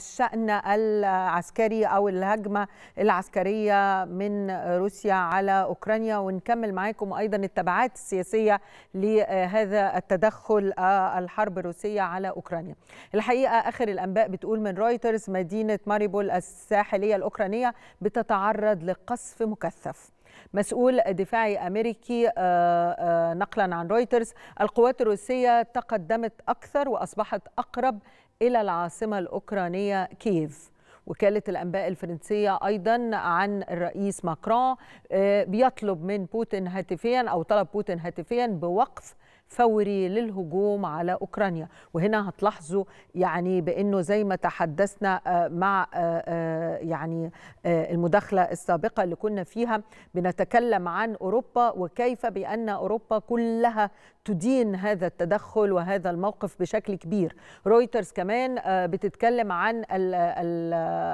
الشأن العسكري أو الهجمة العسكرية من روسيا على أوكرانيا ونكمل معاكم أيضا التبعات السياسية لهذا التدخل الحرب الروسية على أوكرانيا الحقيقة آخر الأنباء بتقول من رويترز مدينة ماريبول الساحلية الأوكرانية بتتعرض لقصف مكثف مسؤول دفاعي امريكي آه، آه، نقلا عن رويترز القوات الروسيه تقدمت اكثر واصبحت اقرب إلى العاصمة الأوكرانية كييف وكالة الأنباء الفرنسية أيضا عن الرئيس ماكرون آه، بيطلب من بوتين هاتفيا أو طلب بوتين هاتفيا بوقف فوري للهجوم على أوكرانيا وهنا هتلاحظوا يعني بأنه زي ما تحدثنا آه، مع آه، آه، يعني المداخلة السابقة اللي كنا فيها بنتكلم عن أوروبا وكيف بأن أوروبا كلها تدين هذا التدخل وهذا الموقف بشكل كبير رويترز كمان بتتكلم عن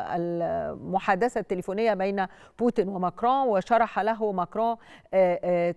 المحادثة التليفونية بين بوتين وماكرون وشرح له ماكرون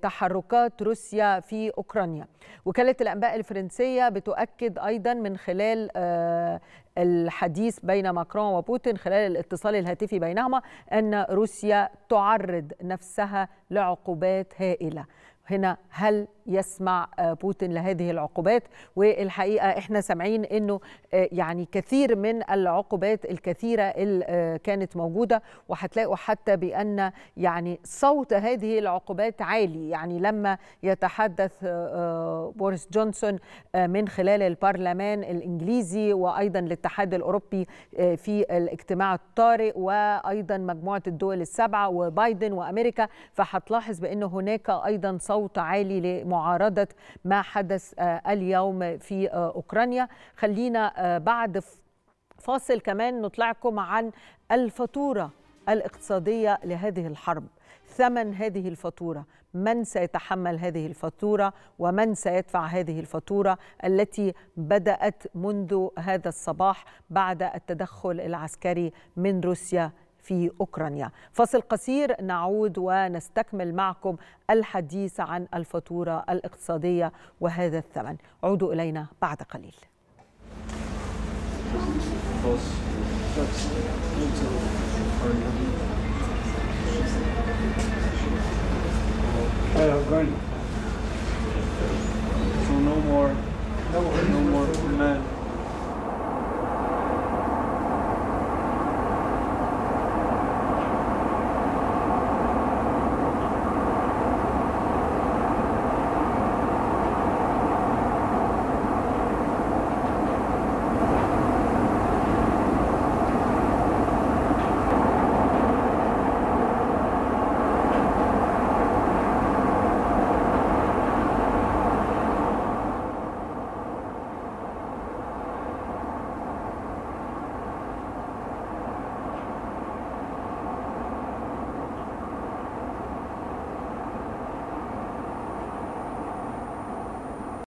تحركات روسيا في أوكرانيا وكالة الأنباء الفرنسية بتؤكد أيضا من خلال آه، الحديث بين ماكرون وبوتين خلال الاتصال الهاتفي بينهما أن روسيا تعرض نفسها لعقوبات هائلة هنا هل يسمع آه، بوتين لهذه العقوبات والحقيقه احنا سامعين انه آه، يعني كثير من العقوبات الكثيره اللي آه، كانت موجوده وهتلاقوا حتى بان يعني صوت هذه العقوبات عالي يعني لما يتحدث بوريس جونسون من خلال البرلمان الانجليزي وايضا الاتحاد الاوروبي في الاجتماع الطارئ وايضا مجموعه الدول السبعه وبايدن وامريكا فهتلاحظ بان هناك ايضا صوت عالي معارضة ما حدث آه، اليوم في آه، أوكرانيا خلينا آه، بعد فاصل كمان نطلعكم عن الفاتورة الاقتصادية لهذه الحرب ثمن هذه الفاتورة من سيتحمل هذه الفاتورة ومن سيدفع هذه الفاتورة التي بدأت منذ هذا الصباح بعد التدخل العسكري من روسيا في أوكرانيا فاصل قصير نعود ونستكمل معكم الحديث عن الفاتورة الاقتصادية وهذا الثمن عودوا إلينا بعد قليل I going.